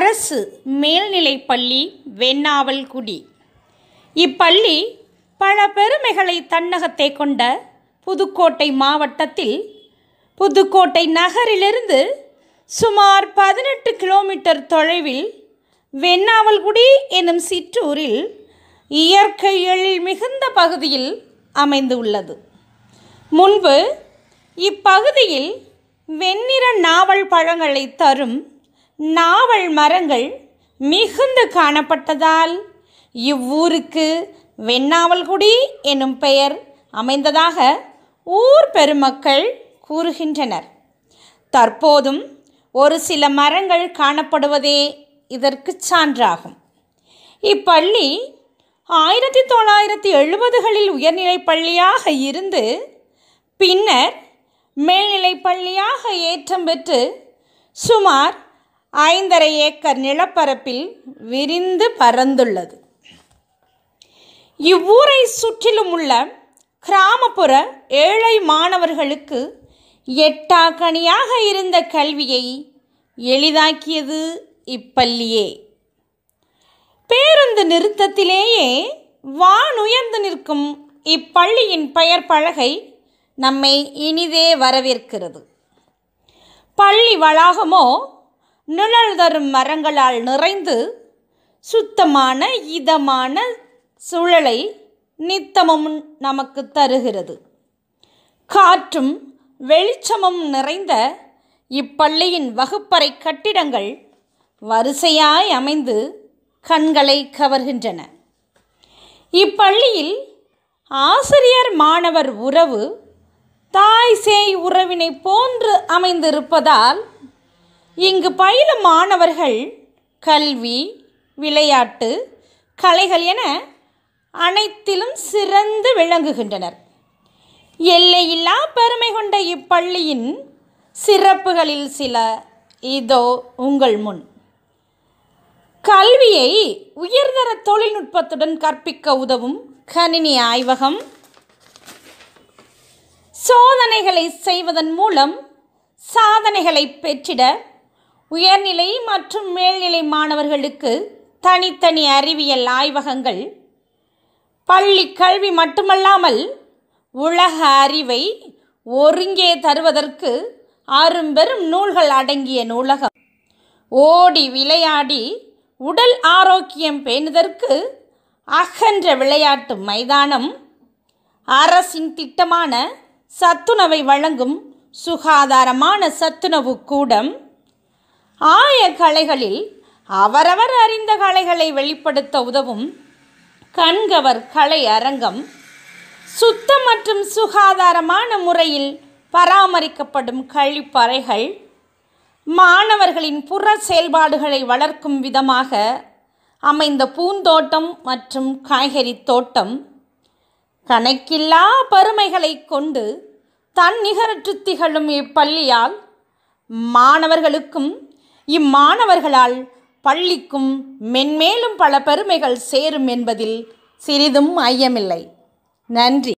அரசு மேல்நிலைப்பள்ளி வெண்ணாவல்குடி இப்பள்ளி பல பெருமைகளை தன்னகத்தை கொண்ட புதுக்கோட்டை மாவட்டத்தில் புதுக்கோட்டை நகரிலிருந்து சுமார் பதினெட்டு கிலோமீட்டர் தொலைவில் வெண்ணாவல்குடி எனும் சிற்றூரில் இயற்கை எழில் மிகுந்த பகுதியில் அமைந்து உள்ளது முன்பு இப்பகுதியில் வெண்ணிற நாவல் பழங்களை தரும் நாவல் மரங்கள் மிகுந்து காணப்பட்டதால் இவ்வூருக்கு வெண்ணாவல்குடி எனும் பெயர் அமைந்ததாக ஊர் பெருமக்கள் கூறுகின்றனர் தற்போதும் ஒரு சில மரங்கள் காணப்படுவதே இதற்கு சான்றாகும் இப்பள்ளி ஆயிரத்தி தொள்ளாயிரத்தி எழுபதுகளில் உயர்நிலைப் பள்ளியாக இருந்து பின்னர் மேல்நிலைப் பள்ளியாக ஏற்றம் பெற்று சுமார் ஐந்தரை ஏக்கர் நிலப்பரப்பில் விரிந்து பறந்துள்ளது இவ்வூரை சுற்றிலும் உள்ள கிராமப்புற ஏழை மாணவர்களுக்கு எட்டாக்கணியாக இருந்த கல்வியை எளிதாக்கியது இப்பள்ளியே பேருந்து நிறுத்தத்திலேயே வானுயர்ந்து நிற்கும் இப்பள்ளியின் பெயர் பலகை நம்மை இனிதே வரவேற்கிறது பள்ளி வளாகமோ நிழல் தரும் மரங்களால் நிறைந்து சுத்தமான இதமான சூழலை நித்தமும் நமக்கு தருகிறது காற்றும் வெளிச்சமும் நிறைந்த இப்பள்ளியின் வகுப்பறை கட்டிடங்கள் வரிசையாய் அமைந்து கண்களை கவர்கின்றன இப்பள்ளியில் ஆசிரியர் மாணவர் உறவு தாய் சேய் உறவினை போன்று அமைந்திருப்பதால் இங்கு பயிலும் மாணவர்கள் கல்வி விளையாட்டு கலைகள் என அனைத்திலும் சிறந்து விளங்குகின்றனர் எல்லையில்லா பெருமை கொண்ட இப்பள்ளியின் சிறப்புகளில் சில இதோ உங்கள் முன் கல்வியை உயர்தர தொழில்நுட்பத்துடன் கற்பிக்க உதவும் கணினி ஆய்வகம் சோதனைகளை செய்வதன் மூலம் சாதனைகளை பெற்றிட உயர்நிலை மற்றும் மேல்நிலை மாணவர்களுக்கு தனித்தனி அறிவியல் ஆய்வகங்கள் பள்ளி கல்வி மட்டுமல்லாமல் உலக அறிவை ஒருங்கே தருவதற்கு அரும்பெரும் நூல்கள் அடங்கிய நூலகம் ஓடி விளையாடி உடல் ஆரோக்கியம் பேணுதற்கு அகன்ற விளையாட்டு மைதானம் அரசின் திட்டமான சத்துணவை வழங்கும் சுகாதாரமான சத்துணவு கூடம் ஆய கலைகளில் அவரவர் அறிந்த கலைகளை வெளிப்படுத்த உதவும் கண்கவர் கலை அரங்கம் சுத்த மற்றும் சுகாதாரமான முறையில் பராமரிக்கப்படும் கழிப்பறைகள் மாணவர்களின் புற செயல்பாடுகளை வளர்க்கும் விதமாக அமைந்த பூந்தோட்டம் மற்றும் காய்கறி தோட்டம் கணக்கில்லா பருமைகளை கொண்டு தன் நிகரற்று திகழும் இப்பள்ளியால் மாணவர்களுக்கும் இம்மாணவர்களால் பள்ளிக்கும் மென்மேலும் பல பெருமைகள் சேரும் என்பதில் சிறிதும் ஐயமில்லை நன்றி